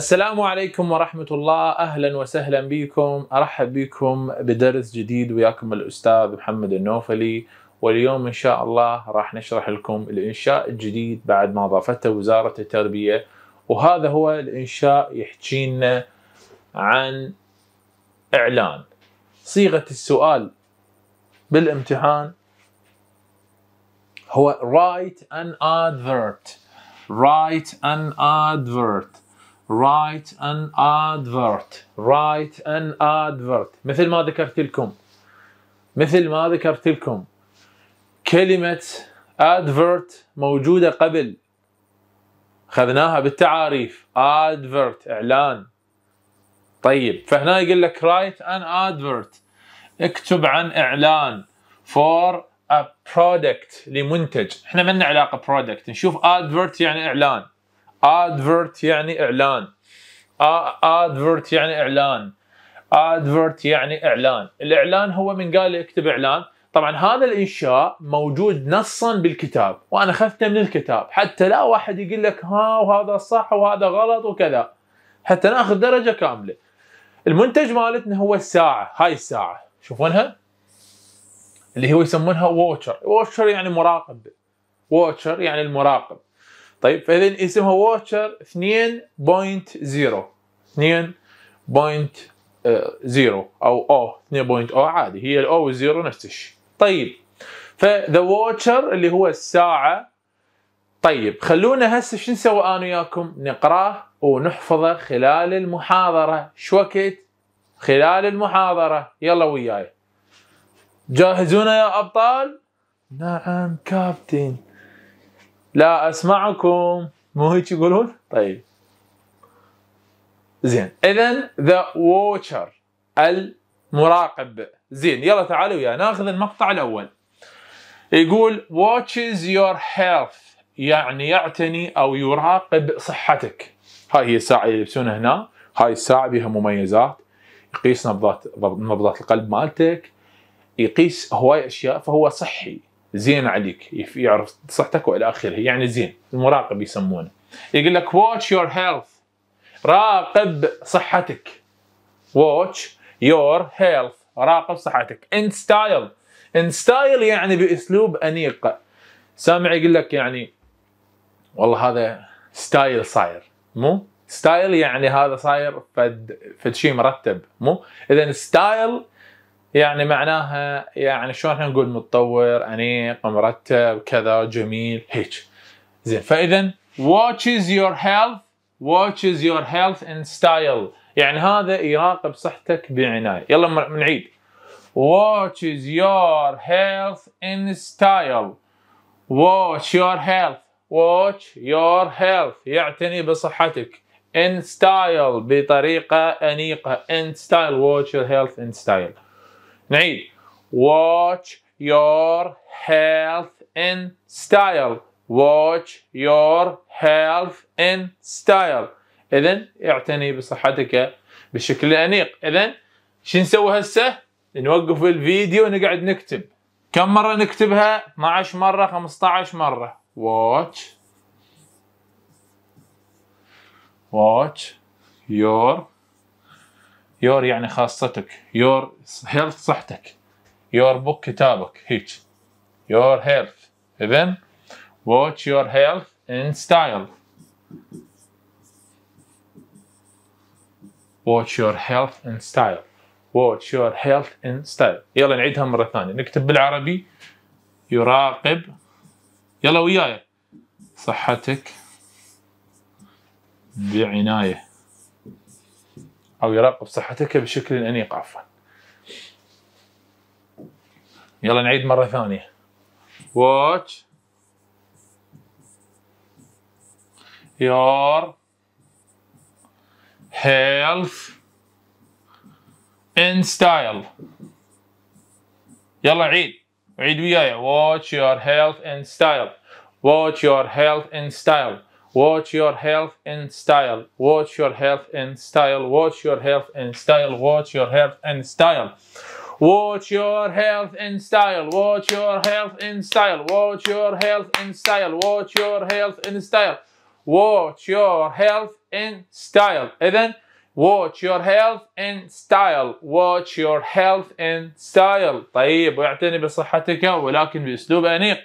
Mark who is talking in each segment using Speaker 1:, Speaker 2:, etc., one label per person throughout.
Speaker 1: السلام عليكم ورحمة الله أهلا وسهلا بكم أرحب بكم بدرس جديد وياكم الأستاذ محمد النوفلي واليوم إن شاء الله راح نشرح لكم الإنشاء الجديد بعد ما أضافته وزارة التربية وهذا هو الإنشاء يحكينا عن إعلان صيغة السؤال بالامتحان هو write an advert write an advert write an advert write an advert مثل ما ذكرت لكم مثل ما ذكرت لكم كلمة advert موجودة قبل خذناها بالتعاريف advert إعلان طيب فهنا يقول لك write an advert اكتب عن إعلان for a product لمنتج احنا ما لنا علاقة product نشوف advert يعني إعلان ادفرت يعني اعلان ادفرت يعني اعلان ادفرت يعني اعلان الاعلان هو من قال اكتب اعلان طبعا هذا الانشاء موجود نصا بالكتاب وانا اخذته من الكتاب حتى لا واحد يقول لك ها وهذا صح وهذا غلط وكذا حتى ناخذ درجه كامله المنتج مالتنا هو الساعه هاي الساعه شوفونها اللي هو يسمونها ووتشر ووتشر يعني مراقب ووتشر يعني المراقب طيب فاذا اسمها واتشر 2.0 2.0 او او 2.0 عادي هي الاو والزيرو نفس الشيء طيب فذا واتشر اللي هو الساعه طيب خلونا هسه شو نسوي انا وياكم نقراه ونحفظه خلال المحاضره شو وقت خلال المحاضره يلا وياي جاهزون يا ابطال نعم كابتن لا اسمعكم مو هيك يقولون؟ طيب زين اذا ذا ووتشر المراقب زين يلا تعالوا وياي ناخذ المقطع الاول يقول watches your health يعني يعتني او يراقب صحتك هاي هي الساعه اللي يلبسونها هنا هاي الساعه بها مميزات يقيس نبضات نبضات القلب مالتك يقيس هواي اشياء فهو صحي زين عليك يعرف صحتك والى اخره يعني زين المراقب يسمونه يقول لك واتش يور هيلث راقب صحتك واتش يور هيلث راقب صحتك ان ستايل ان ستايل يعني باسلوب انيق سامع يقول لك يعني والله هذا ستايل صاير مو ستايل يعني هذا صاير فد فد شيء مرتب مو اذا ستايل يعني معناها يعني شلون احنا نقول متطور انيق مرتب كذا جميل هيك زين فاذا watches your health watches your health and style يعني هذا يراقب صحتك بعنايه يلا بنعيد watches your health and style watch your health watch your health يعتني بصحتك in style بطريقه انيقه in style watch your health in style نعيد watch your health in style watch your health in style اذا اعتني بصحتك بشكل انيق اذا شو نسوي هسه نوقف الفيديو نقعد نكتب كم مره نكتبها 12 مره 15 مره watch watch your يور يعني خاصتك يور هيلث صحتك يور بوك كتابك هيك يور هيلث اذا واتش يور هيلث ان ستايل واتش يور هيلث ان ستايل واتش يور هيلث ان ستايل يلا نعيدها مره ثانيه نكتب بالعربي يراقب يلا وياي صحتك بعنايه أو يراقب صحتك بشكل أنيق عفوا يلا نعيد مرة ثانية watch your health in style يلا عيد عيد وياي watch your health in style watch your health in style Watch your health and style. Watch your health and style. Watch your health and style. Watch your health and style. Watch your health and style. Watch your health and style. Watch your health and style. Watch your health and style. Watch your health and style. And then watch your health and style. Watch your health and style. طيب واعتني بصحتك ولكن باسلوب انيق.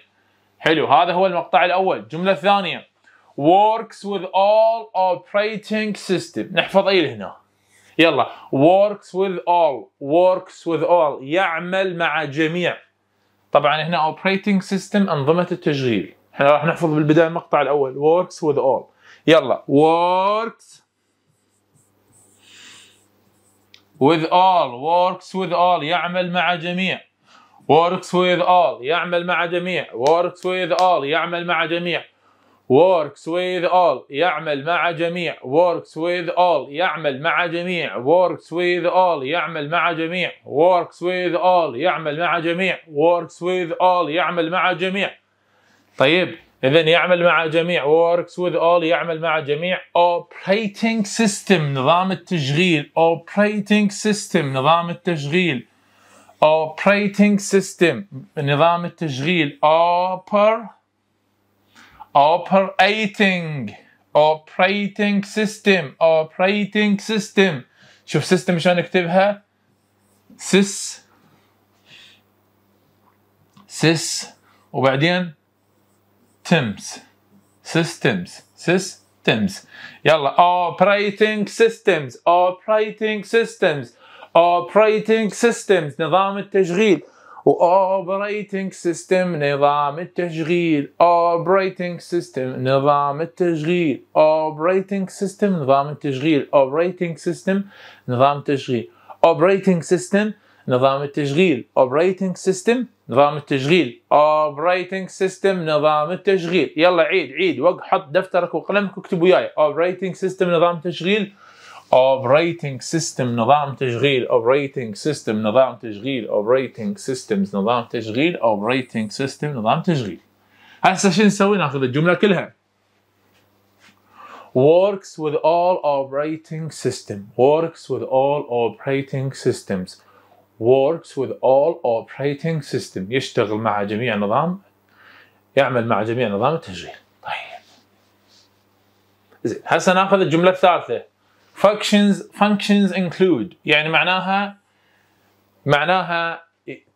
Speaker 1: حلو هذا هو المقطع الاول. الجمله الثانيه works with all operating system نحفظ اي لهنا يلا works with all works with all يعمل مع جميع طبعا هنا operating system انظمه التشغيل احنا راح نحفظ بالبدايه المقطع الاول works with all يلا works with all works with all يعمل مع جميع works with all يعمل مع جميع works with all يعمل مع جميع works with all يعمل مع جميع works with all يعمل مع جميع works with all يعمل مع جميع works with all يعمل مع جميع works with all يعمل مع جميع طيب اذا يعمل مع جميع works with all يعمل مع جميع operating system نظام التشغيل operating system نظام التشغيل operating system نظام التشغيل oper operating operating system operating system شوف system شلون نكتبها سيس سيس وبعدين تمس systems systems يلا operating systems operating systems operating systems نظام التشغيل واوبريتنج سيستم نظام التشغيل اوبريتنج سيستم نظام التشغيل اوبريتنج سيستم نظام التشغيل اوبريتنج سيستم نظام التشغيل اوبريتنج سيستم نظام التشغيل اوبريتنج سيستم نظام التشغيل اوبريتنج سيستم نظام التشغيل يلا عيد عيد وق حط دفترك وقلمك واكتب وياي اوبريتنج سيستم نظام التشغيل اوبريتنج سيستم نظام تشغيل اوبريتنج سيستم نظام تشغيل اوبريتنج سيستمز نظام تشغيل اوبريتنج سيستم نظام تشغيل هسه شو نسوي ناخذ الجمله كلها works with all operating system works with all operating systems works with all operating system يشتغل مع جميع نظام يعمل مع جميع نظام التشغيل طيب زين هسه ناخذ الجمله الثالثه functions functions include يعني معناها معناها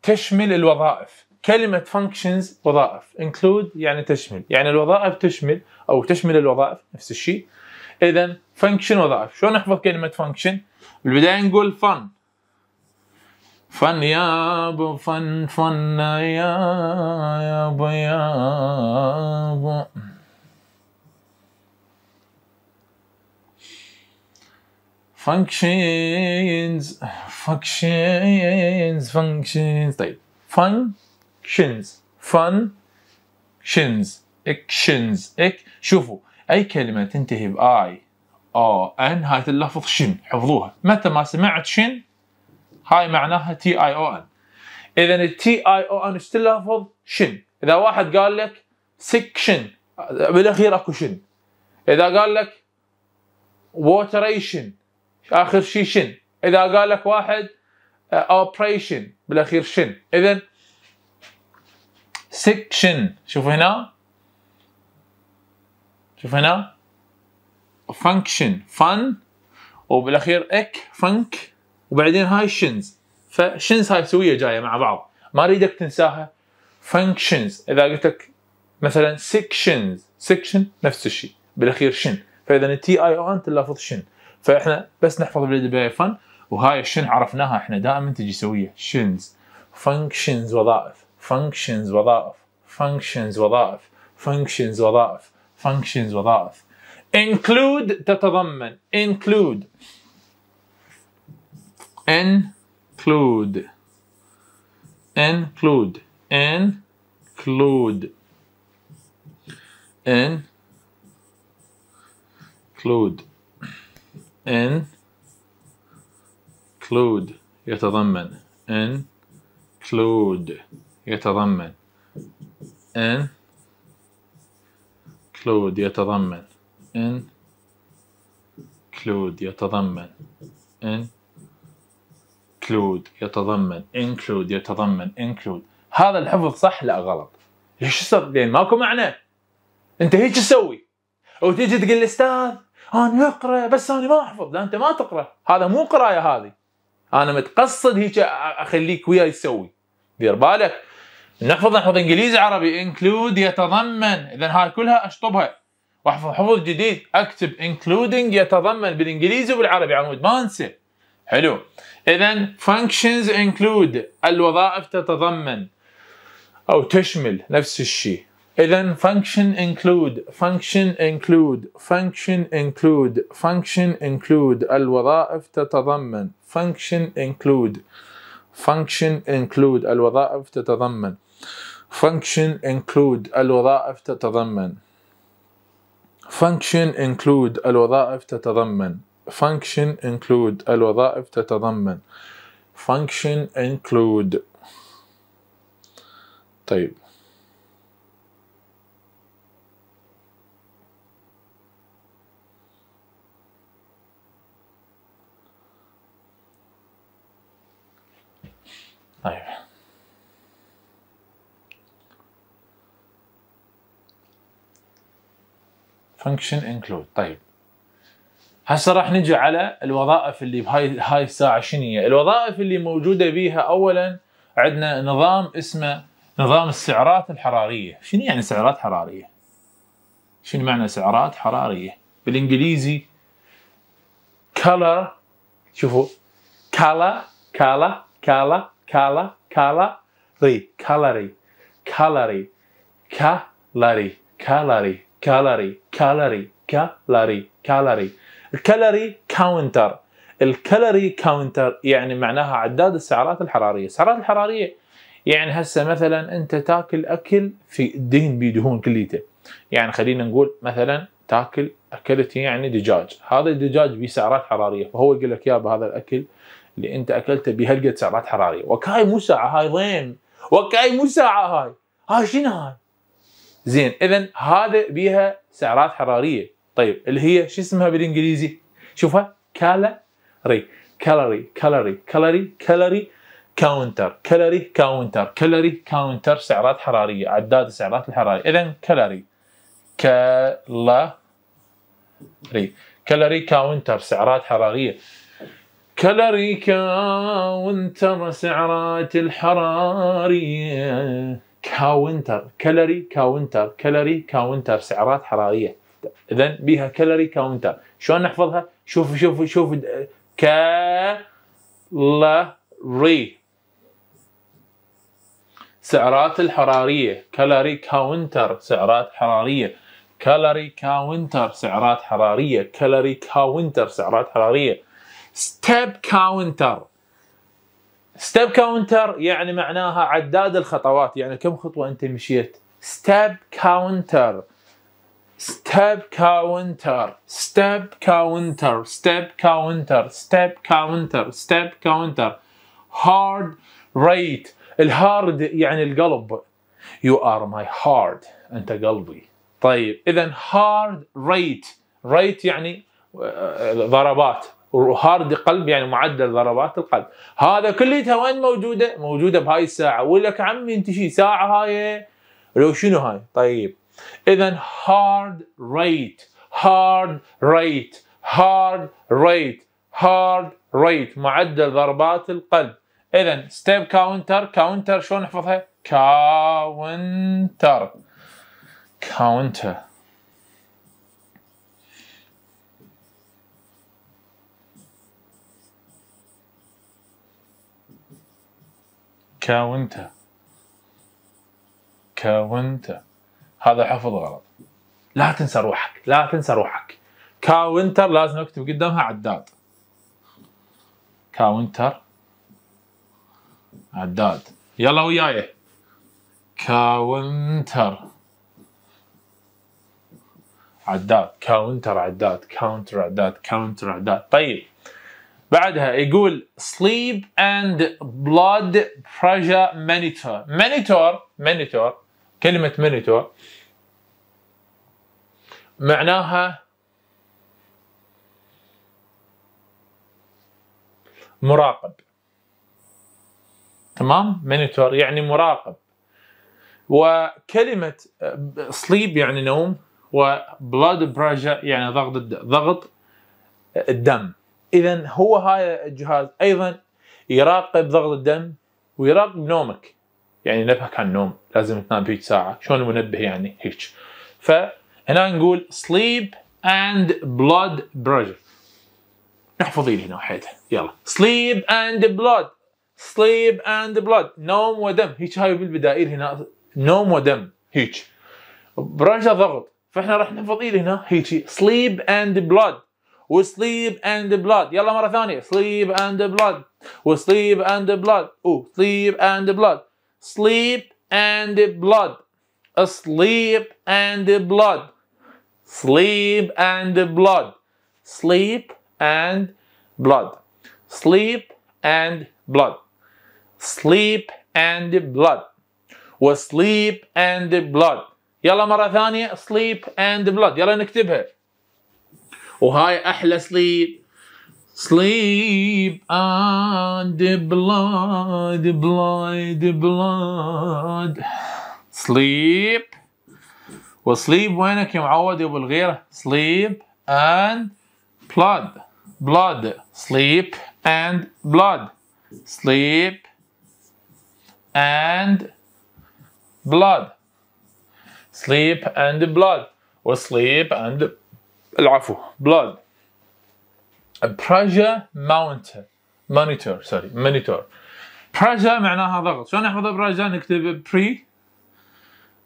Speaker 1: تشمل الوظائف كلمة functions وظائف include يعني تشمل يعني الوظائف تشمل أو تشمل الوظائف نفس الشيء إذا function وظائف شلون نحفظ كلمة function بالبداية نقول fun فن يا بو فن فن يا يا بو يا بو functions functions functions طيب functions functions actions اك شوفوا اي كلمه تنتهي ب اي او ان هاي تلفظ شن حفظوها متى ما سمعت شن هاي معناها تي اي او ان اذا التي اي او ان ايش تلفظ شن اذا واحد قال لك سكشن بالاخير اكو شن اذا قال لك ووتريشن اخر شيء شن اذا قال لك واحد اوبريشن آه، بالاخير شن اذا سكشن شوف هنا شوف هنا فانكشن فن وبالاخير اك فنك وبعدين هاي شنز فشنز هاي سويه جايه مع بعض ما اريدك تنساها فانكشنز اذا قلت لك مثلا سكشنز سكشن نفس الشيء بالاخير شن فاذا التي اي او ان تلفظ شن فاحنا بس نحفظ بلاي فن وهاي الشن عرفناها احنا دائما تجي سويه شنز فانكشنز وظائف فانكشنز وظائف فانكشنز وظائف فانكشنز وظائف فانكشنز وظائف include تتضمن include include include include include include يتضمن include يتضمن include يتضمن include يتضمن include يتضمن include يتضمن include هذا الحفظ صح لا غلط ايش صار لين ماكو معنى انت هيك تسوي وتيجي تقول الاستاذ انا اقرا بس انا ما احفظ لا انت ما تقرا هذا مو قرايه هذه انا متقصد هيك اخليك وياي تسوي دير بالك نحفظ نحفظ انجليزي عربي انكلود يتضمن اذا هاي كلها اشطبها واحفظ حفظ جديد اكتب انكلودنج يتضمن بالانجليزي وبالعربي عمود ما انسى حلو اذا فانكشنز انكلود الوظائف تتضمن او تشمل نفس الشيء إذا function include function include function include function include الوظائف تتضمن function include function include الوظائف تتضمن function include الوظائف تتضمن function include الوظائف تتضمن function include الوظائف تتضمن function include طيب طيب فانكشن انكلود طيب هسه راح نجي على الوظائف اللي بهاي هاي الساعه شنو هي؟ الوظائف اللي موجوده بيها اولا عندنا نظام اسمه نظام السعرات الحراريه، شنو يعني سعرات حراريه؟ شنو معنى سعرات حراريه؟ بالانجليزي color شوفوا كالا كالا كالا كالا كالا ري كالاري كالاري كالاري كالاري كالاري كالاري كالاري كالاري الكالاري كاونتر الكالاري كاونتر يعني معناها عداد السعرات الحراريه السعرات الحراريه يعني هسه مثلا انت تاكل اكل في دهن بدهون كليته يعني خلينا نقول مثلا تاكل اكلت يعني دجاج هذا الدجاج به سعرات حراريه فهو يقول لك يا بهذا الاكل اللي انت اكلته بهالقد سعرات حراريه وكاي مو ساعه هاي وين وكاي مو ساعه هاي هاي شنو هاي زين اذا هذا بيها سعرات حراريه طيب اللي هي شو اسمها بالانجليزي شوفها كالوري كالوري كالوري كالوري كالوري كاونتر كالوري كاونتر كالوري كاونتر سعرات حراريه عداد السعرات الحراريه اذا كالوري كالوري كالوري كاونتر سعرات حراريه كلاريكا وانتر سعرات الحرارية كاونتر كالوري كاونتر كالوري كاونتر سعرات حرارية اذا بيها كالوري كاونتر شلون نحفظها شوف شوف شوف كالوري سعرات الحرارية كالوري كاونتر سعرات حرارية كالوري كاونتر سعرات حرارية كالوري كاونتر سعرات حرارية ستيب كاونتر ستيب كاونتر يعني معناها عداد الخطوات يعني كم خطوه انت مشيت ستيب كاونتر ستيب كاونتر ستيب كاونتر ستيب كاونتر ستيب كاونتر ستيب كاونتر هارد ريت الهارد يعني القلب يو ار ماي هارد انت قلبي طيب اذا هارد ريت ريت يعني آه، آه، ضربات هارد قلب يعني معدل ضربات القلب هذا كليتها وين موجوده موجوده بهاي الساعه ولك عمي انت شي ساعه هاي لو شنو هاي طيب اذا هارد ريت هارد ريت هارد ريت هارد ريت معدل ضربات القلب اذا ستيب كاونتر كاونتر شلون نحفظها كاونتر كاونتر كاونتا كاونتا هذا حفظ غلط لا تنسى روحك لا تنسى روحك كاونتر لازم اكتب قدامها عداد كاونتر عداد يلا وياي كاونتر عداد كاونتر عداد كاونتر عداد كاونتر عداد طيب بعدها يقول sleep and blood pressure monitor monitor monitor كلمة monitor معناها مراقب تمام monitor يعني مراقب وكلمة sleep يعني نوم و blood pressure يعني ضغط ضغط الدم اذا هو هاي الجهاز ايضا يراقب ضغط الدم ويراقب نومك يعني ينبهك عن النوم لازم تنام هيك ساعه شلون المنبه يعني هيك فهنا نقول sleep and blood pressure نحفظ لي هنا حيد يلا sleep and blood sleep and blood نوم ودم هيك هاي بالبدائل هنا نوم ودم هيك برشا ضغط فاحنا راح نحفظ ايد هنا هيك sleep and blood وسليب اند بلاد يلا مره ثانيه سليب اند بلاد وسليب اند بلاد او سليب اند بلاد sleep and blood asleep and blood sleep and blood sleep and blood sleep and blood sleep and blood وسليب and blood يلا مرة ثانية sleep and blood يلا نكتبها وهاي احلى سليب sleep and blood blood blood sleep وسليب وينك يا معود يا ابو الغيره sleep and blood blood sleep and blood sleep and blood sleep and blood وسليب and العفو blood pressure mounter monitor سوري monitor pressure معناها ضغط شلون نحفظ pressure نكتب بري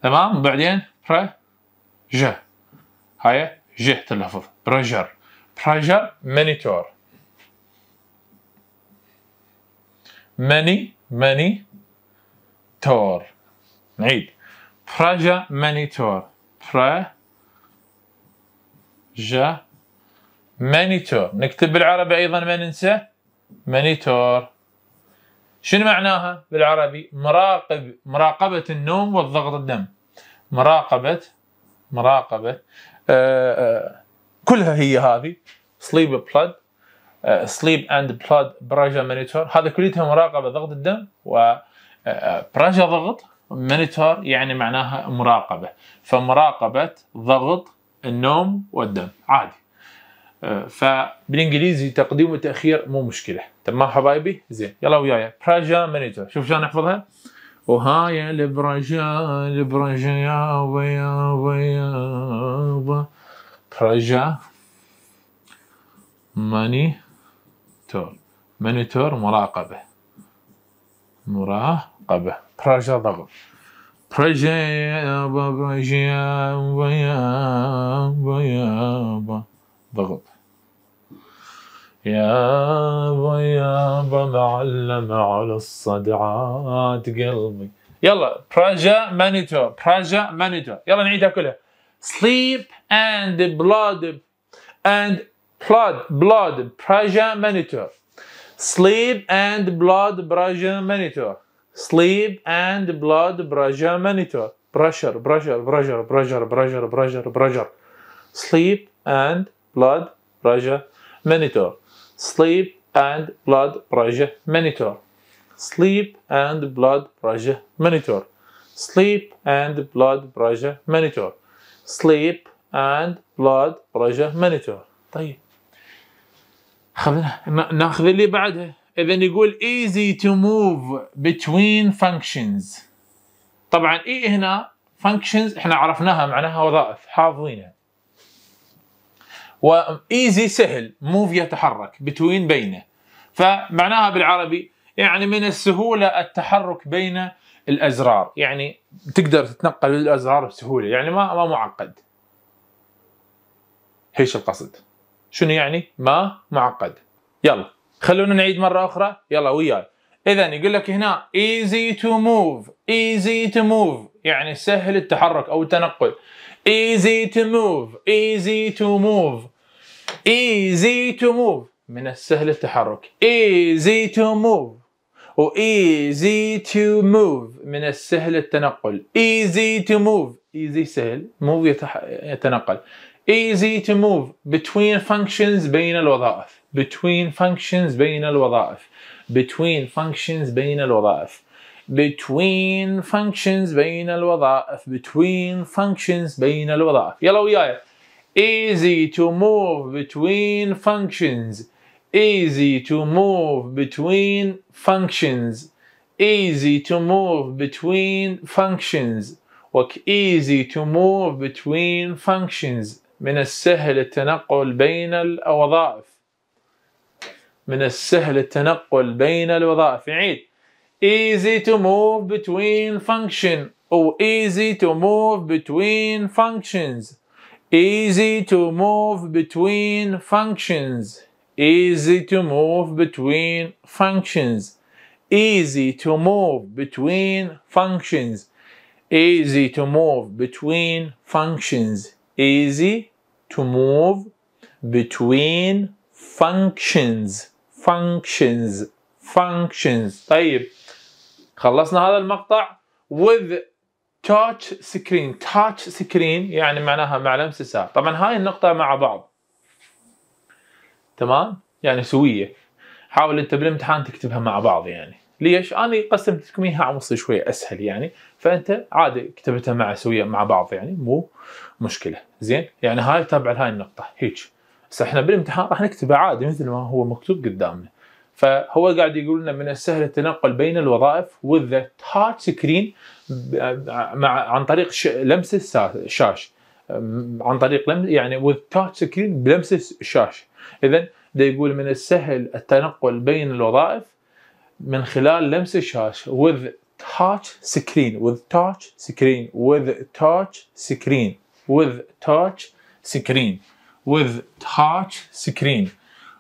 Speaker 1: تمام وبعدين pressure هاي جه تلفظ pressure pressure monitor many many تور نعيد pressure monitor pressure جا مانيتور نكتب بالعربي ايضا ما ننسى مانيتور شنو معناها بالعربي مراقب مراقبة النوم والضغط الدم مراقبة مراقبة آآ آه، آه، كلها هي هذه سليب بلاد سليب اند بلاد برجر مانيتور هذا كليتها مراقبة ضغط الدم و برجر آه، ضغط مانيتور يعني معناها مراقبة فمراقبة ضغط النوم والدم عادي أه، فبالانجليزي تقديم وتاخير مو مشكله تمام طيب، حبايبي زين يلا وياي برجا مانيتور شوف شلون نحفظها وهاي البرجا البرجا يا ويا ويا برجا ماني تور مانيتور مراقبه مراقبه برجا ضغط برجيابا برجيابا يابا يابا ضغط يابا يابا معلم على الصدعات قلبي يلا برجا مانيتو برجا مانيتو يلا نعيدها كلها sleep and blood and blood blood برجا مانيتو sleep and blood برجا مانيتو sleep and blood pressure monitor. Pressure, pressure, pressure, pressure, pressure, pressure, pressure. Sleep and blood pressure monitor. Sleep and blood pressure monitor. Sleep and blood pressure monitor. Sleep and blood pressure monitor. Sleep and blood pressure monitor. طيب ناخذ اللي بعده. اذا يقول easy to move between functions طبعا اي هنا functions احنا عرفناها معناها وظائف حافظينها و easy سهل move يتحرك between بينه فمعناها بالعربي يعني من السهولة التحرك بين الأزرار يعني تقدر تتنقل الأزرار بسهولة يعني ما ما معقد هيش القصد شنو يعني ما معقد يلا خلونا نعيد مرة أخرى يلا وياي إذا يقول لك هنا easy to move easy to move يعني سهل التحرك أو التنقل easy to move easy to move easy to move من السهل التحرك easy to move و easy to move من السهل التنقل easy to move easy سهل move يتح... يتنقل easy to move between functions بين الوظائف between functions بين الوظائف between functions بين الوظائف between functions بين الوظائف between functions بين الوظائف يلا وياي easy to move between functions easy to move between functions easy to move between functions وك easy to move between functions من السهل التنقل بين الوظائف من السهل التنقل بين الوظائف نعيد easy to move between function أو easy to move between functions easy to move between functions easy to move between functions easy to move between functions easy to move between functions easy to move between functions functions functions طيب خلصنا هذا المقطع with touch screen touch screen يعني معناها مع لمس الساعة طبعا هاي النقطة مع بعض تمام يعني سوية حاول انت بالامتحان تكتبها مع بعض يعني ليش؟ انا قسمت اياها على مصر شويه اسهل يعني فانت عادي كتبتها مع سوية مع بعض يعني مو مشكله زين يعني هاي تابع هاي النقطه هيك بس احنا بالامتحان راح نكتبه عادي مثل ما هو مكتوب قدامنا فهو قاعد يقول لنا من السهل التنقل بين الوظائف وذ تاتش سكرين مع عن طريق لمس الشاش عن طريق لمس يعني وذ تاتش سكرين بلمس الشاش اذا ده يقول من السهل التنقل بين الوظائف من خلال لمس الشاش وذ تاتش سكرين وذ تاتش سكرين وذ تاتش سكرين وذ تاتش سكرين with touch screen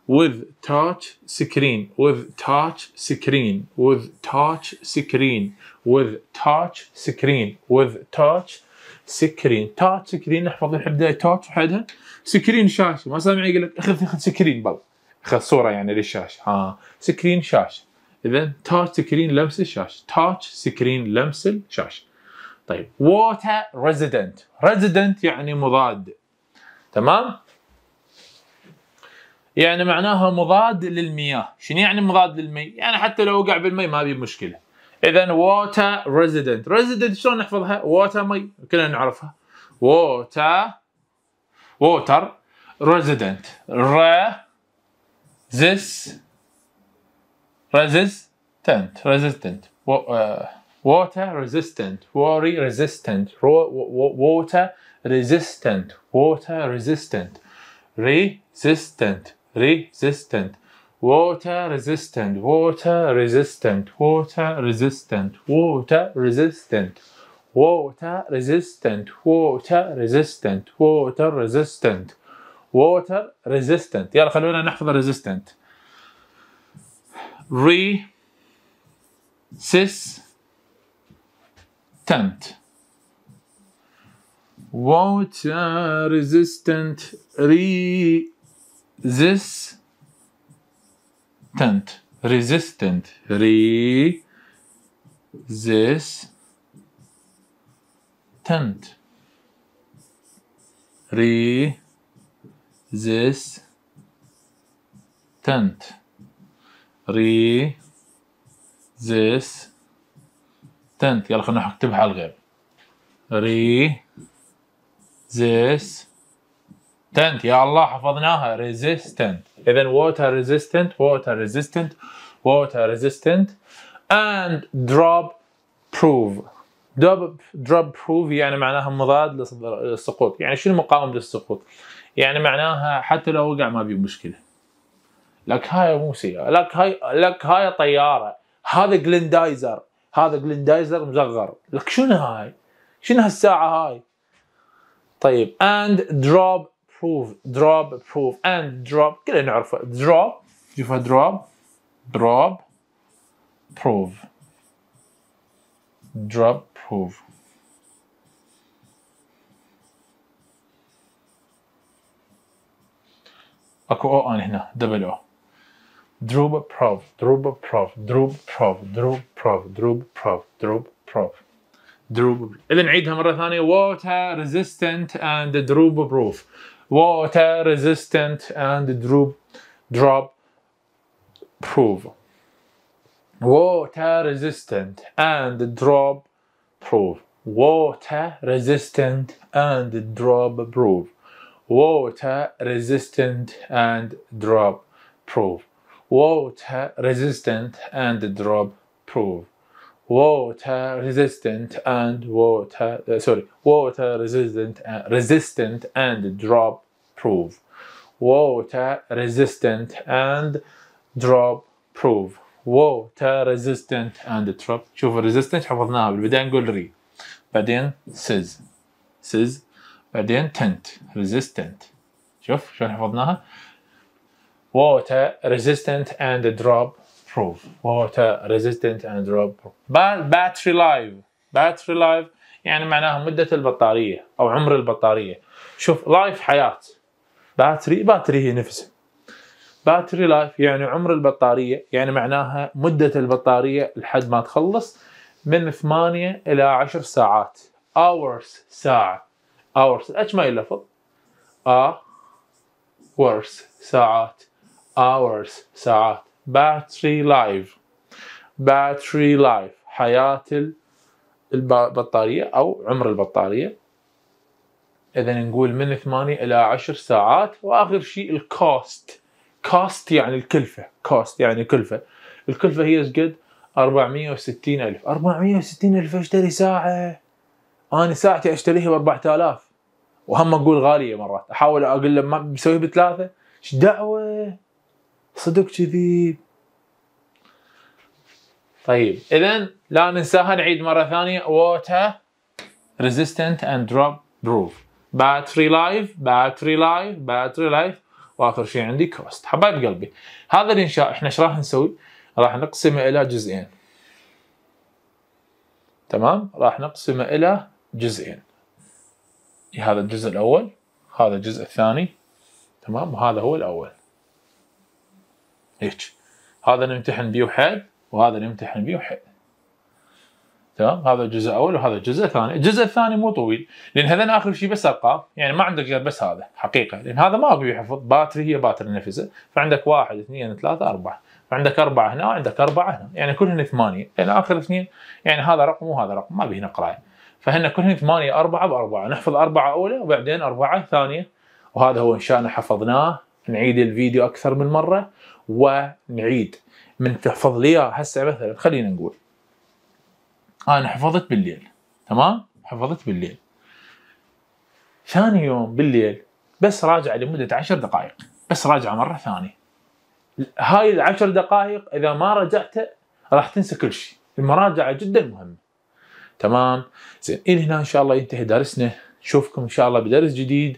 Speaker 1: with touch screen with touch screen with touch screen with touch screen with touch سكرين تاتش سكرين نحفظ الحبدة تاتش وحدها سكرين شاشه ما سامع يقول لك اخذ اخذ سكرين بل اخذ صوره يعني للشاشه ها سكرين شاشه اذا تاتش سكرين لمس الشاشه تاتش سكرين لمس الشاشه طيب ووتر ريزيدنت ريزيدنت يعني مضاد تمام يعني معناها مضاد للمياه شنو يعني مضاد للمي يعني حتى لو وقع بالمي ما بي مشكله اذا water resident resident شلون نحفظها water مي كلنا نعرفها water water resident ريزيدنت ريزيس resistant resistant water resistant worry resistant water resistant water resistant resistant resistant, water resistant, water resistant, water resistant, water resistant, water resistant, water resistant, water resistant, water resistant. يلا خلونا نحفظ resistant. Re. Resistant. Water resistant, re this tent resistant re this tent re this tent re this tent يلا خلينا نكتبها على الغير re this تنت يا الله حفظناها ريزيستنت اذا ووتر ريزيستنت ووتر ريزيستنت ووتر ريزيستنت اند دروب بروف دروب دروب بروف يعني معناها مضاد للسقوط يعني شنو مقاوم للسقوط يعني معناها حتى لو وقع ما بيه مشكله لك هاي مو سياره لك هاي لك هاي طياره هذا جلندايزر هذا جلندايزر مزغر لك شنو هاي شنو هالساعه هاي طيب and drop prove drop prove and drop كلنا نعرفها drop شوفها drop drop prove drop prove اكو او ان هنا دبل او دروب بروف دروب بروف دروب بروف دروب بروف دروب بروف دروب بروف دروب اذا نعيدها مره ثانيه water resistant and دروب proof water resistant and drop drop proof water resistant and drop proof water resistant and drop proof water resistant and drop proof water resistant and drop proof water resistant and water uh, sorry water resistant uh, resistant and drop proof water resistant and drop proof water resistant and drop شوف resistant حفظناها بالبداية نقول ري بعدين سيز سيز بعدين تنت resistant شوف شلون حفظناها water resistant and drop proof. water resistant and drop battery life battery life يعني معناها مدة البطارية أو عمر البطارية شوف لايف حياة باتري باتري هي نفسها باتري لايف يعني عمر البطارية يعني معناها مدة البطارية لحد ما تخلص من 8 إلى 10 ساعات hours ساعة hours أجمل اللفظ hours ساعات hours ساعات باتري لايف باتري لايف حياة البطارية أو عمر البطارية إذا نقول من 8 إلى 10 ساعات وآخر شيء الكوست كوست يعني الكلفة كوست يعني كلفة الكلفة هي قد 460 ألف 460 ألف أشتري ساعة أنا ساعتي أشتريها ب 4000 وهم أقول غالية مرات أحاول أقول له ما بسويها بثلاثة ايش دعوة صدق كذي طيب اذا لا ننساها نعيد مره ثانيه water resistant and drop proof battery life battery life battery life واخر شيء عندي كوست حبايب قلبي هذا الانشاء احنا ايش راح نسوي؟ راح نقسمه الى جزئين تمام؟ راح نقسمه الى جزئين هذا الجزء الاول هذا الجزء الثاني تمام وهذا هو الاول هيك هذا نمتحن بيه حد وهذا نمتحن بيه حد تمام هذا جزء اول وهذا جزء ثاني الجزء الثاني مو طويل لان هذا اخر شيء بس ارقام يعني ما عندك غير بس هذا حقيقه لان هذا ما اقوى حفظ باتري هي باتري نفسه فعندك واحد اثنين ثلاثه اربعه فعندك أربعة هنا وعندك أربعة هنا يعني كلهن ثمانية لأن آخر اثنين يعني هذا رقم وهذا رقم ما به قراية فهنا كلهن ثمانية أربعة بأربعة نحفظ أربعة أولى وبعدين أربعة ثانية وهذا هو إن شاء الله حفظناه نعيد الفيديو اكثر من مره ونعيد من تحفظ لي هسه مثلا خلينا نقول انا حفظت بالليل تمام حفظت بالليل ثاني يوم بالليل بس راجع لمده عشر دقائق بس راجع مره ثانيه هاي العشر دقائق اذا ما رجعت راح تنسى كل شيء المراجعه جدا مهمه تمام زين الى هنا ان شاء الله ينتهي درسنا نشوفكم ان شاء الله بدرس جديد